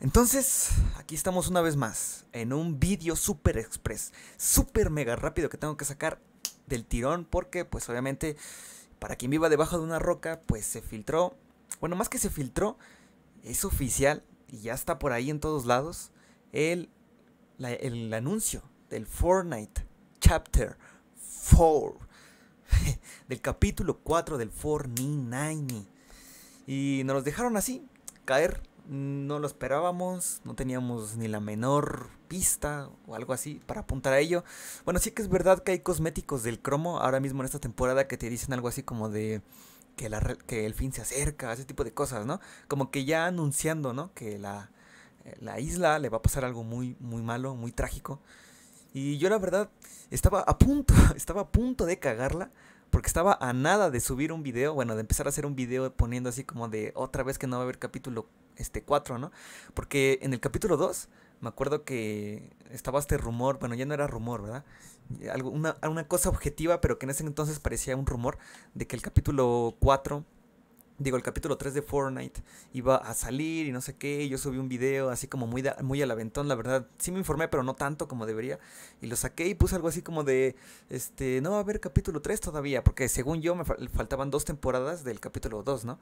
Entonces, aquí estamos una vez más, en un vídeo super express, super mega rápido que tengo que sacar del tirón porque pues obviamente para quien viva debajo de una roca pues se filtró, bueno más que se filtró, es oficial y ya está por ahí en todos lados el, el anuncio del Fortnite Chapter 4, del capítulo 4 del Fortnite. Y nos los dejaron así, caer no lo esperábamos, no teníamos ni la menor pista o algo así para apuntar a ello. Bueno, sí que es verdad que hay cosméticos del cromo ahora mismo en esta temporada que te dicen algo así como de que, la, que el fin se acerca, ese tipo de cosas, ¿no? Como que ya anunciando, ¿no? Que la, eh, la isla le va a pasar algo muy, muy malo, muy trágico. Y yo la verdad estaba a punto, estaba a punto de cagarla porque estaba a nada de subir un video, bueno, de empezar a hacer un video poniendo así como de otra vez que no va a haber capítulo este 4, ¿no? Porque en el capítulo 2 me acuerdo que estaba este rumor, bueno, ya no era rumor, ¿verdad? Algo, una, una cosa objetiva, pero que en ese entonces parecía un rumor de que el capítulo 4 digo, el capítulo 3 de Fortnite iba a salir y no sé qué, yo subí un video así como muy, muy al aventón, la verdad, sí me informé, pero no tanto como debería, y lo saqué y puse algo así como de, este, no va a haber capítulo 3 todavía, porque según yo me faltaban dos temporadas del capítulo 2, ¿no?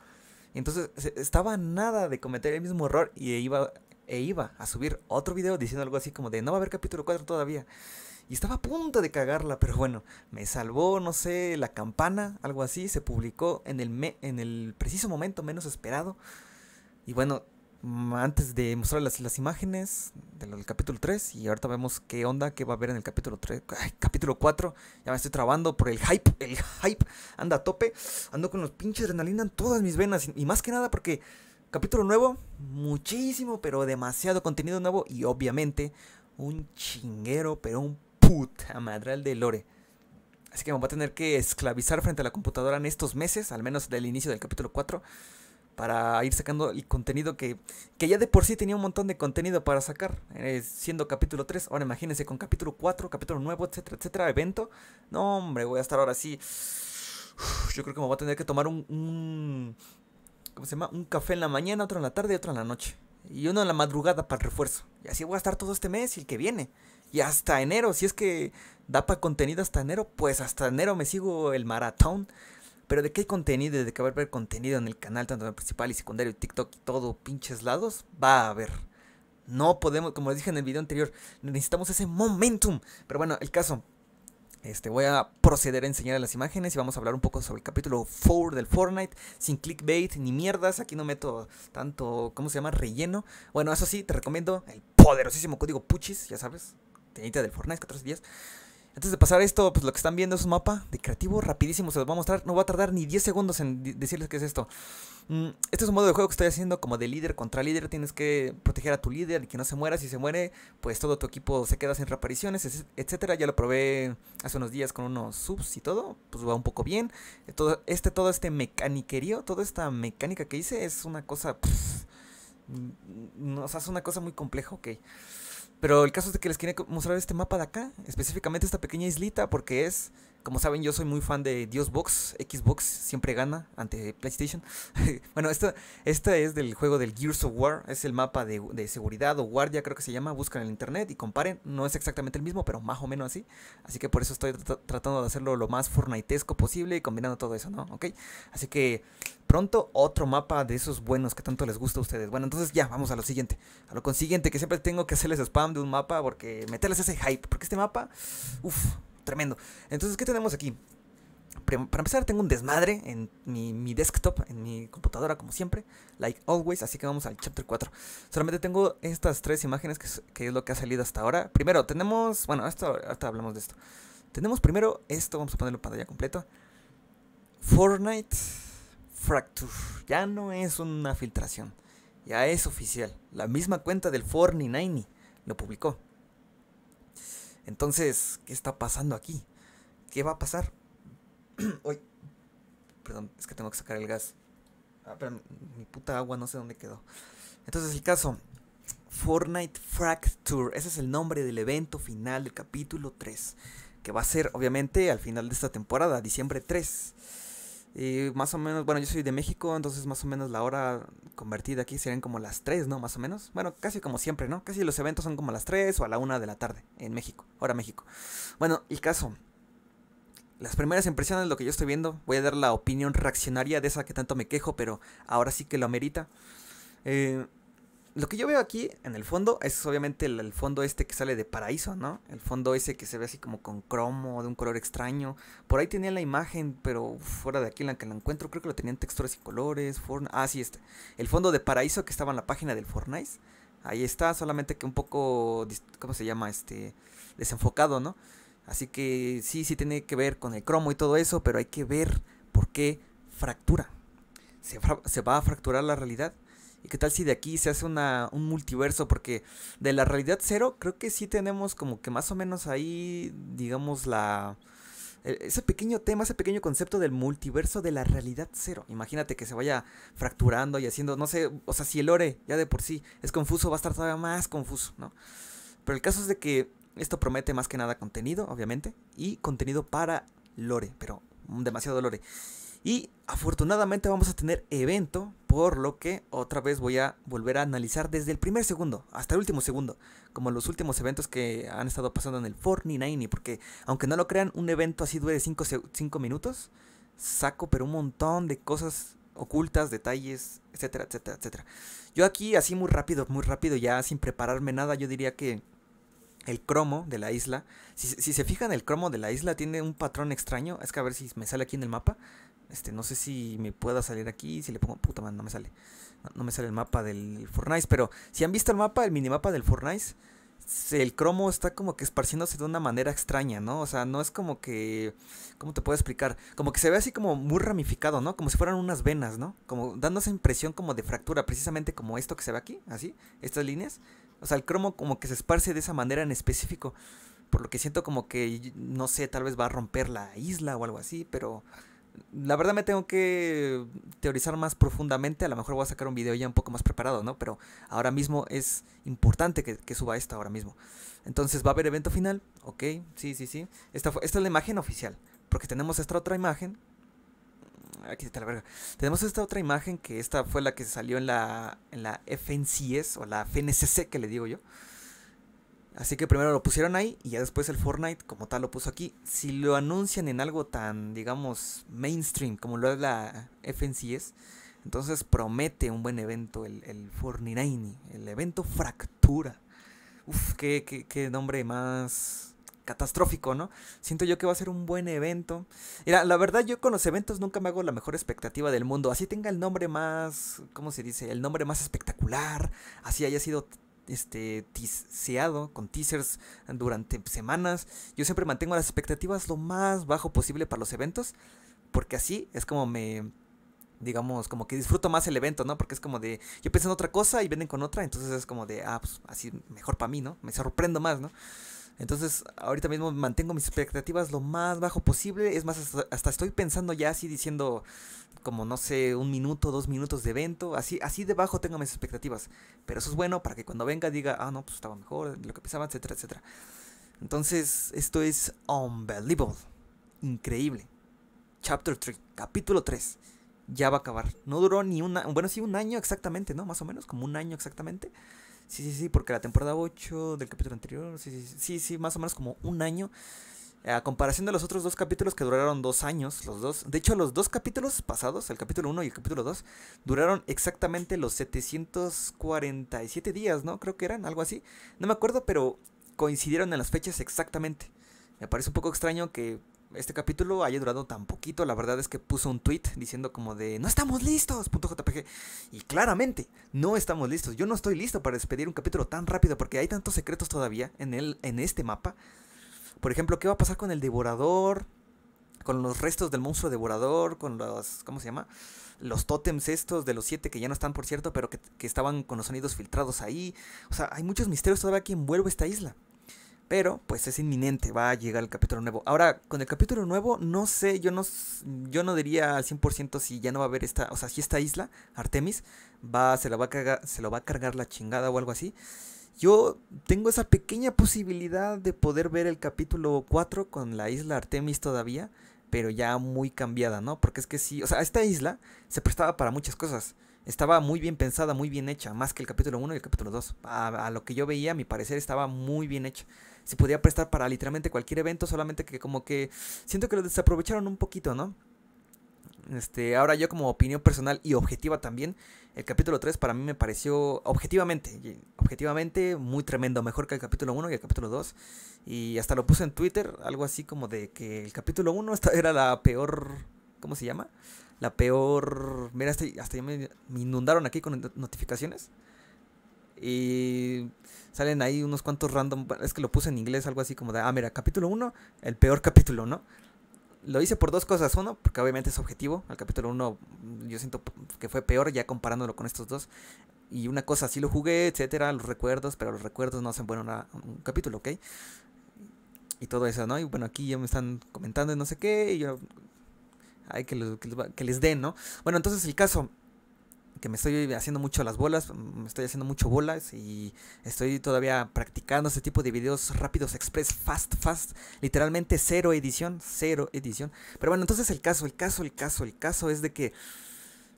entonces estaba nada de cometer el mismo error y iba, e iba a subir otro video diciendo algo así como de, no va a haber capítulo 4 todavía y estaba a punto de cagarla, pero bueno, me salvó, no sé, la campana, algo así, se publicó en el, me en el preciso momento menos esperado. Y bueno, mm, antes de mostrar las, imágenes del, capítulo 3 y ahorita vemos qué onda, qué va a haber en el capítulo 3, capítulo 4, ya me estoy trabando por el hype, el hype anda a tope, ando con los pinches adrenalina en todas mis venas y, y más que nada porque capítulo nuevo, muchísimo, pero demasiado contenido nuevo y obviamente un chinguero, pero un puta madre de Lore. Así que me voy a tener que esclavizar frente a la computadora en estos meses, al menos del inicio del capítulo 4, para ir sacando el contenido que, que ya de por sí tenía un montón de contenido para sacar, eh, siendo capítulo 3. Ahora imagínense con capítulo 4, capítulo nuevo, etcétera, etcétera, evento. No, hombre, voy a estar ahora sí. yo creo que me voy a tener que tomar un, un. ¿Cómo se llama? Un café en la mañana, otro en la tarde y otro en la noche. Y uno en la madrugada para el refuerzo. Y así voy a estar todo este mes y el que viene. Y hasta enero, si es que da para contenido hasta enero, pues hasta enero me sigo el maratón. Pero de qué contenido, de que va a haber contenido en el canal, tanto en el principal y secundario, TikTok y todo, pinches lados, va a haber. No podemos, como les dije en el video anterior, necesitamos ese momentum. Pero bueno, el caso. Este, voy a proceder a enseñar las imágenes y vamos a hablar un poco sobre el capítulo 4 del Fortnite, sin clickbait ni mierdas, aquí no meto tanto, ¿cómo se llama? Relleno. Bueno, eso sí, te recomiendo el poderosísimo código Puchis, ya sabes, tenita del Fortnite, otros días. Antes de pasar esto, pues lo que están viendo es un mapa de creativo rapidísimo, se los voy a mostrar. No va a tardar ni 10 segundos en decirles qué es esto. Mm, este es un modo de juego que estoy haciendo como de líder contra líder. Tienes que proteger a tu líder y que no se muera. Si se muere, pues todo tu equipo se queda sin reapariciones, etcétera. Ya lo probé hace unos días con unos subs y todo. Pues va un poco bien. Todo este, todo este mecaniquerío, toda esta mecánica que hice es una cosa... Mm, mm, o sea es una cosa muy compleja, ok. Pero el caso es que les quería mostrar este mapa de acá, específicamente esta pequeña islita, porque es como saben, yo soy muy fan de Dios Box. Xbox siempre gana ante PlayStation. bueno, esta, este es del juego del Gears of War. Es el mapa de, seguridad o guardia, creo que se llama. Buscan en el internet y comparen. No es exactamente el mismo, pero más o menos así. Así que por eso estoy tratando de hacerlo lo más fortnightesco posible y combinando todo eso, ¿no? ¿Ok? Así que pronto otro mapa de esos buenos que tanto les gusta a ustedes. Bueno, entonces ya, vamos a lo siguiente. A lo consiguiente, que siempre tengo que hacerles spam de un mapa porque meterles ese hype. Porque este mapa, uff, tremendo. Entonces, ¿qué tenemos aquí? Para empezar, tengo un desmadre en mi, desktop, en mi computadora, como siempre, like always, así que vamos al chapter 4. Solamente tengo estas tres imágenes, que es, lo que ha salido hasta ahora. Primero, tenemos, bueno, hasta, hasta hablamos de esto. Tenemos primero esto, vamos a ponerlo en pantalla completa. Fortnite Fracture. Ya no es una filtración, ya es oficial. La misma cuenta del Fortnite lo publicó. Entonces, ¿qué está pasando aquí? ¿Qué va a pasar? Uy, perdón, es que tengo que sacar el gas. Ah, pero mi puta agua no sé dónde quedó. Entonces, el caso, Fortnite Fracture. Ese es el nombre del evento final del capítulo 3. Que va a ser, obviamente, al final de esta temporada, diciembre 3. Y eh, más o menos, bueno, yo soy de México, entonces más o menos la hora convertida aquí serían como las 3, ¿no? Más o menos. Bueno, casi como siempre, ¿no? Casi los eventos son como las 3 o a la 1 de la tarde en México, hora México. Bueno, el caso. Las primeras impresiones de lo que yo estoy viendo, voy a dar la opinión reaccionaria de esa que tanto me quejo, pero ahora sí que lo amerita. Eh, lo que yo veo aquí en el fondo es obviamente el, fondo este que sale de Paraíso, ¿no? El fondo ese que se ve así como con cromo, de un color extraño. Por ahí tenía la imagen, pero fuera de aquí en la que la encuentro, creo que lo tenían texturas y colores. Forn ah, sí, este. El fondo de Paraíso que estaba en la página del Fortnite. Ahí está, solamente que un poco, ¿cómo se llama? Este, desenfocado, ¿no? Así que sí, sí tiene que ver con el cromo y todo eso, pero hay que ver por qué fractura. ¿Se, se va a fracturar la realidad? ¿Y qué tal si de aquí se hace una, un multiverso? Porque de la realidad cero, creo que sí tenemos como que más o menos ahí, digamos, la... E, ese pequeño tema, ese pequeño concepto del multiverso de la realidad cero. Imagínate que se vaya fracturando y haciendo, no sé, o sea, si el lore ya de por sí es confuso, va a estar todavía más confuso, ¿no? Pero el caso es de que esto promete más que nada contenido, obviamente, y contenido para lore, pero demasiado lore. Y afortunadamente vamos a tener evento, por lo que otra vez voy a volver a analizar desde el primer segundo hasta el último segundo, como los últimos eventos que han estado pasando en el Fortnite, porque aunque no lo crean, un evento así dure 5 minutos, saco pero un montón de cosas ocultas, detalles, etcétera, etcétera, etcétera. Yo aquí así muy rápido, muy rápido, ya sin prepararme nada, yo diría que el cromo de la isla, si, si se fijan el cromo de la isla tiene un patrón extraño, es que a ver si me sale aquí en el mapa, este, no sé si me pueda salir aquí, si le pongo... Puta madre, no me sale. No, me sale el mapa del Fortnite, pero si han visto el mapa, el minimapa del Fortnite, el cromo está como que esparciéndose de una manera extraña, ¿no? O sea, no es como que... ¿Cómo te puedo explicar? Como que se ve así como muy ramificado, ¿no? Como si fueran unas venas, ¿no? Como dando esa impresión como de fractura, precisamente como esto que se ve aquí, así, estas líneas. O sea, el cromo como que se esparce de esa manera en específico. Por lo que siento como que, no sé, tal vez va a romper la isla o algo así, pero la verdad me tengo que teorizar más profundamente, a lo mejor voy a sacar un video ya un poco más preparado, ¿no? Pero ahora mismo es importante que, suba esto ahora mismo. Entonces, ¿va a haber evento final? Ok, sí, sí, sí. Esta, es la imagen oficial, porque tenemos esta otra imagen. Aquí está la verga. Tenemos esta otra imagen que esta fue la que salió en la, en la FNCS o la FNCC que le digo yo. Así que primero lo pusieron ahí y ya después el Fortnite como tal lo puso aquí. Si lo anuncian en algo tan, digamos, mainstream como lo es la FNCS, entonces promete un buen evento el, el Fortnite, el evento Fractura. Uf, qué, qué, qué, nombre más catastrófico, ¿no? Siento yo que va a ser un buen evento. Mira, la verdad yo con los eventos nunca me hago la mejor expectativa del mundo. Así tenga el nombre más, ¿cómo se dice? El nombre más espectacular. Así haya sido este, tiseado con teasers durante semanas. Yo siempre mantengo las expectativas lo más bajo posible para los eventos, porque así es como me, digamos, como que disfruto más el evento, ¿no? Porque es como de, yo pienso en otra cosa y vienen con otra, entonces es como de, ah, pues así mejor para mí, ¿no? Me sorprendo más, ¿no? Entonces, ahorita mismo mantengo mis expectativas lo más bajo posible. Es más, hasta, estoy pensando ya así diciendo como no sé, un minuto, dos minutos de evento. Así, así de bajo tengo mis expectativas. Pero eso es bueno para que cuando venga diga, ah, no, pues estaba mejor, lo que pensaba, etcétera, etcétera. Entonces, esto es unbelievable. Increíble. Chapter 3, capítulo 3. Ya va a acabar. No duró ni una. Bueno, sí, un año exactamente, ¿no? Más o menos, como un año exactamente. Sí, sí, sí, porque la temporada 8 del capítulo anterior, sí, sí, sí, sí más o menos como un año. Eh, a comparación de los otros dos capítulos que duraron dos años, los dos. De hecho, los dos capítulos pasados, el capítulo 1 y el capítulo 2, duraron exactamente los 747 días, ¿no? Creo que eran, algo así. No me acuerdo, pero coincidieron en las fechas exactamente. Me parece un poco extraño que este capítulo haya durado tan poquito. La verdad es que puso un tweet diciendo como de no estamos listos, JPG. Y claramente, no estamos listos. Yo no estoy listo para despedir un capítulo tan rápido porque hay tantos secretos todavía en, el, en este mapa. Por ejemplo, ¿qué va a pasar con el devorador? Con los restos del monstruo devorador, con los... ¿Cómo se llama? Los tótems estos de los siete que ya no están, por cierto, pero que, que estaban con los sonidos filtrados ahí. O sea, hay muchos misterios todavía que envuelve esta isla. Pero pues es inminente, va a llegar el capítulo nuevo. Ahora, con el capítulo nuevo, no sé, yo no, yo no diría al 100% si ya no va a haber esta, o sea, si esta isla, Artemis, va, se, la va a se lo va a cargar la chingada o algo así. Yo tengo esa pequeña posibilidad de poder ver el capítulo 4 con la isla Artemis todavía, pero ya muy cambiada, ¿no? Porque es que sí, o sea, esta isla se prestaba para muchas cosas estaba muy bien pensada, muy bien hecha, más que el capítulo 1 y el capítulo 2. A, lo que yo veía, a mi parecer, estaba muy bien hecha. Se podía prestar para literalmente cualquier evento, solamente que como que siento que lo desaprovecharon un poquito, ¿no? Este, ahora yo como opinión personal y objetiva también, el capítulo 3 para mí me pareció objetivamente, objetivamente muy tremendo, mejor que el capítulo 1 y el capítulo 2. Y hasta lo puse en Twitter, algo así como de que el capítulo 1 era la peor, ¿cómo se llama? la peor... Mira, hasta, hasta me, me inundaron aquí con notificaciones. Y salen ahí unos cuantos random. Es que lo puse en inglés, algo así como de, ah, mira, capítulo 1, el peor capítulo, ¿no? Lo hice por dos cosas. Uno, porque obviamente es objetivo. El capítulo 1 mm, yo siento que fue peor ya comparándolo con estos dos. Y una cosa, sí lo jugué, etcétera, los recuerdos, pero los recuerdos no hacen bueno un capítulo, ¿ok? Y todo eso, ¿no? Y bueno, aquí ya me están comentando y no sé qué. Y yo hay que, que, les den, ¿no? Bueno, entonces el caso que me estoy haciendo mucho las bolas, mm, me estoy haciendo mucho bolas y estoy todavía practicando este tipo de videos rápidos, express, fast, fast, literalmente cero edición, cero edición. Pero bueno, entonces el caso, el caso, el caso, el caso es de que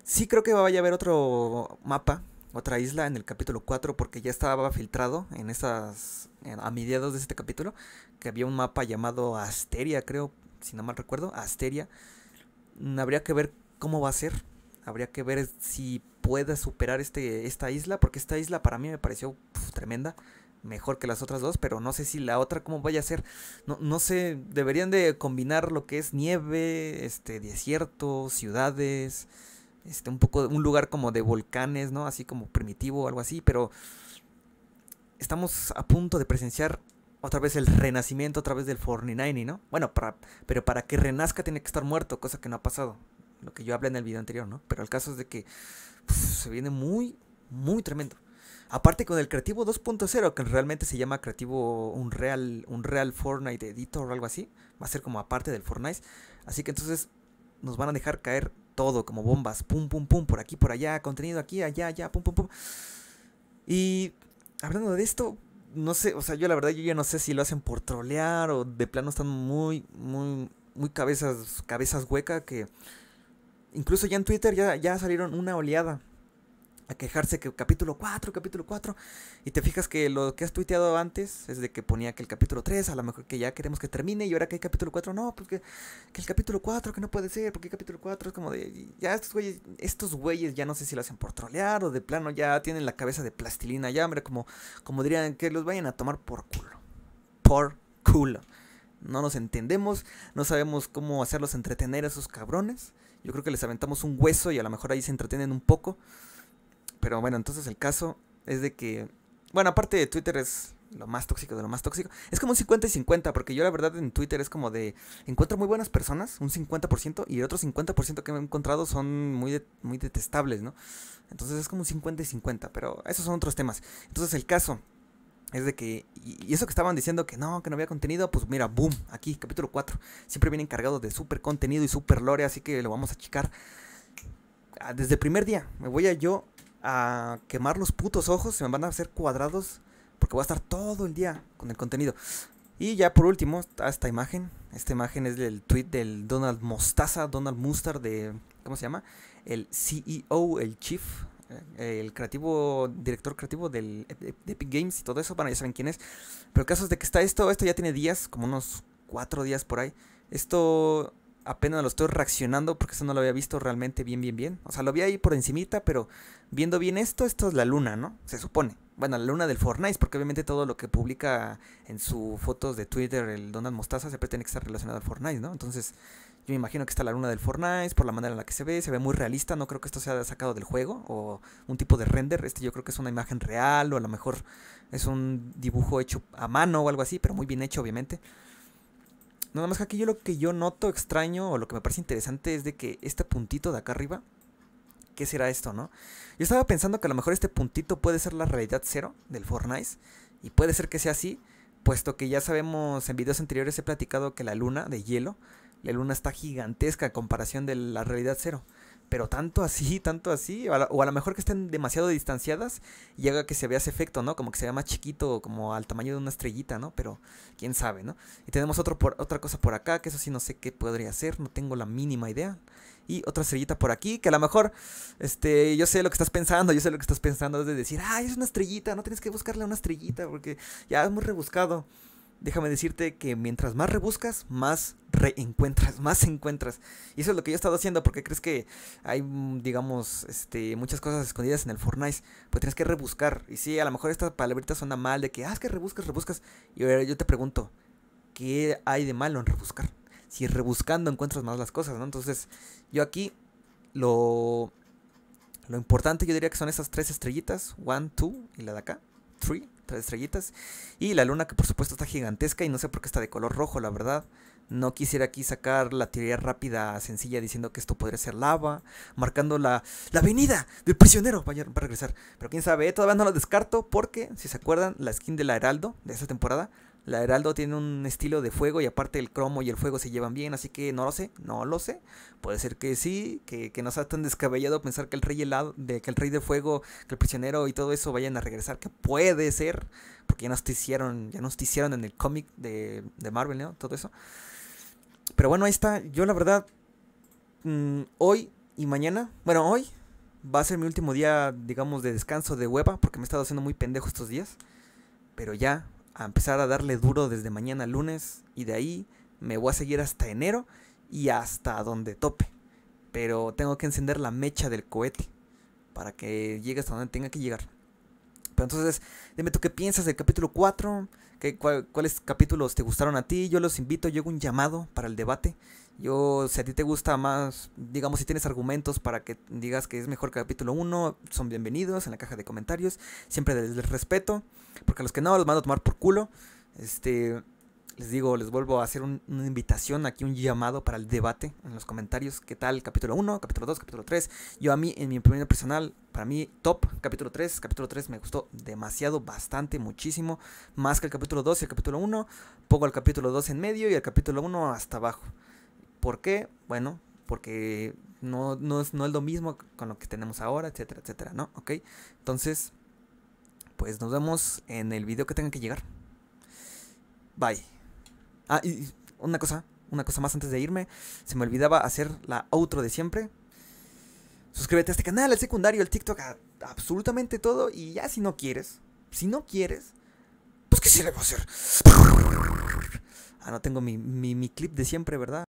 sí creo que vaya a haber otro mapa, otra isla en el capítulo 4 porque ya estaba filtrado en esas a mediados de este capítulo que había un mapa llamado Asteria, creo, si no mal recuerdo, Asteria habría que ver cómo va a ser. Habría que ver si pueda superar este, esta isla, porque esta isla para mí me pareció tremenda, mejor que las otras dos, pero no sé si la otra cómo vaya a ser. No, no sé, deberían de combinar lo que es nieve, este desierto, ciudades, este un poco un lugar como de volcanes, ¿no? Así como primitivo o algo así, pero estamos a punto de presenciar otra vez el renacimiento a través del 49, ¿no? Bueno, pero para que renazca tiene que estar muerto, cosa que no ha pasado. Lo que yo hablé en el video anterior, ¿no? Pero el caso es de que pues, se viene muy, muy tremendo. Aparte con el Creativo 2.0, que realmente se llama Creativo un Unreal Fortnite Editor o algo así. Va a ser como aparte del Fortnite. Así que entonces nos van a dejar caer todo como bombas. Pum, pum, pum, por aquí, por allá. Contenido aquí, allá, allá, pum, pum, pum. Y hablando de esto, no sé, o sea, yo la verdad yo ya no sé si lo hacen por trolear o de plano están muy, muy, muy cabezas, cabezas hueca que incluso ya en Twitter ya, ya salieron una oleada a quejarse que capítulo 4, capítulo 4. Y te fijas que lo que has tuiteado antes es de que ponía que el capítulo 3, a lo mejor que ya queremos que termine, y ahora que hay capítulo 4, no, porque pues que el capítulo 4, que no puede ser, porque el capítulo 4 es como de. Ya estos güeyes, estos güeyes ya no sé si lo hacen por trolear o de plano ya tienen la cabeza de plastilina, ya, hombre, como, como dirían, que los vayan a tomar por culo. Por culo. No nos entendemos, no sabemos cómo hacerlos entretener a esos cabrones. Yo creo que les aventamos un hueso y a lo mejor ahí se entretienen un poco. Pero bueno, entonces el caso es de que. Bueno, aparte de Twitter es lo más tóxico de lo más tóxico. Es como un 50 y 50, porque yo la verdad en Twitter es como de. Encuentro muy buenas personas, un 50%, y el otro 50% que me he encontrado son muy, muy detestables, ¿no? Entonces es como un 50 y 50, pero esos son otros temas. Entonces el caso es de que, y eso que estaban diciendo que no, que no había contenido, pues mira, boom, aquí, capítulo 4. Siempre viene encargado de super contenido y super lore, así que lo vamos a achicar. Ah, desde el primer día, me voy a yo a quemar los putos ojos, se me van a hacer cuadrados porque voy a estar todo el día con el contenido. Y ya por último, esta imagen. Esta imagen es del tweet del Donald Mostaza, Donald Mustard de, ¿cómo se llama? El CEO, el chief, eh, el creativo, director creativo del, de Epic Games y todo eso. Bueno, ya saben quién es. Pero el caso es de que está esto, esto ya tiene días, como unos cuatro días por ahí. Esto apenas lo estoy reaccionando porque eso no lo había visto realmente bien, bien, bien. O sea, lo vi ahí por encimita, pero viendo bien esto, esto es la luna, ¿no? Se supone. Bueno, la luna del Fortnite, porque obviamente todo lo que publica en sus fotos de Twitter el Donald Mostaza siempre tiene que estar relacionado al Fortnite, ¿no? Entonces, yo me imagino que está la luna del Fortnite por la manera en la que se ve, se ve muy realista, no creo que esto sea sacado del juego o un tipo de render, este yo creo que es una imagen real o a lo mejor es un dibujo hecho a mano o algo así, pero muy bien hecho obviamente. Nada más que aquí yo lo que yo noto extraño o lo que me parece interesante es de que este puntito de acá arriba, ¿qué será esto, no? Yo estaba pensando que a lo mejor este puntito puede ser la realidad cero del Fortnite y puede ser que sea así, puesto que ya sabemos en videos anteriores he platicado que la luna de hielo, la luna está gigantesca en comparación de la realidad cero pero tanto así, tanto así, o a, lo mejor que estén demasiado distanciadas y haga que se vea ese efecto, ¿no? Como que se vea más chiquito, como al tamaño de una estrellita, ¿no? Pero quién sabe, ¿no? Y tenemos otro por, otra cosa por acá, que eso sí no sé qué podría ser, no tengo la mínima idea. Y otra estrellita por aquí, que a lo mejor, este, yo sé lo que estás pensando, yo sé lo que estás pensando, es de decir, ¡ay, es una estrellita, no tienes que buscarle una estrellita, porque ya es muy rebuscado déjame decirte que mientras más rebuscas, más reencuentras, más encuentras. Y eso es lo que yo he estado haciendo, porque crees que hay, mm, digamos, este, muchas cosas escondidas en el Fortnite. Pues tienes que rebuscar. Y sí, a lo mejor esta palabrita suena mal de que, ah, es que rebuscas, rebuscas. Y ahora yo te pregunto, ¿qué hay de malo en rebuscar? Si rebuscando encuentras más las cosas, ¿no? Entonces, yo aquí lo... Lo importante yo diría que son esas tres estrellitas, one, two y la de acá, three, tres estrellitas. Y la luna que por supuesto está gigantesca y no sé por qué está de color rojo, la verdad. No quisiera aquí sacar la teoría rápida, sencilla, diciendo que esto podría ser lava, marcando la, la avenida del prisionero va a regresar. Pero quién sabe, ¿eh? todavía no lo descarto porque, si se acuerdan, la skin de la Heraldo de esa temporada la Heraldo tiene un estilo de fuego y aparte el cromo y el fuego se llevan bien, así que no lo sé, no lo sé. Puede ser que sí, que, que no sea tan descabellado pensar que el rey helado, de, que el rey de fuego, que el prisionero y todo eso vayan a regresar, que puede ser, porque ya nos hicieron, ya nos hicieron en el cómic de, de, Marvel, ¿no? Todo eso. Pero bueno, ahí está. Yo la verdad, mm, hoy y mañana, bueno, hoy va a ser mi último día, digamos, de descanso de hueva, porque me he estado haciendo muy pendejo estos días. Pero ya, a empezar a darle duro desde mañana lunes y de ahí me voy a seguir hasta enero y hasta donde tope. Pero tengo que encender la mecha del cohete para que llegue hasta donde tenga que llegar. Pero entonces, dime tú qué piensas del capítulo 4, ¿Qué, cuáles capítulos te gustaron a ti. Yo los invito, Llego un llamado para el debate yo, si a ti te gusta más, digamos, si tienes argumentos para que digas que es mejor capítulo 1, son bienvenidos en la caja de comentarios. Siempre les respeto, porque a los que no los mando a tomar por culo. Este, les digo, les vuelvo a hacer una invitación, aquí un llamado para el debate en los comentarios. ¿Qué tal? Capítulo 1, capítulo 2, capítulo 3. Yo a mí, en mi opinión personal, para mí, top, capítulo 3. Capítulo 3 me gustó demasiado, bastante, muchísimo. Más que el capítulo 2 y el capítulo 1. Pongo el capítulo 2 en medio y el capítulo 1 hasta abajo. ¿Por qué? Bueno, porque no, no, es, lo mismo con lo que tenemos ahora, etcétera, etcétera, ¿no? Ok, entonces, pues nos vemos en el video que tenga que llegar. Bye. Ah, y una cosa, una cosa más antes de irme. Se me olvidaba hacer la outro de siempre. Suscríbete a este canal, al secundario, al TikTok, absolutamente todo. Y ya si no quieres, si no quieres, pues que se le va a hacer? Ah, no tengo mi, mi clip de siempre, ¿verdad?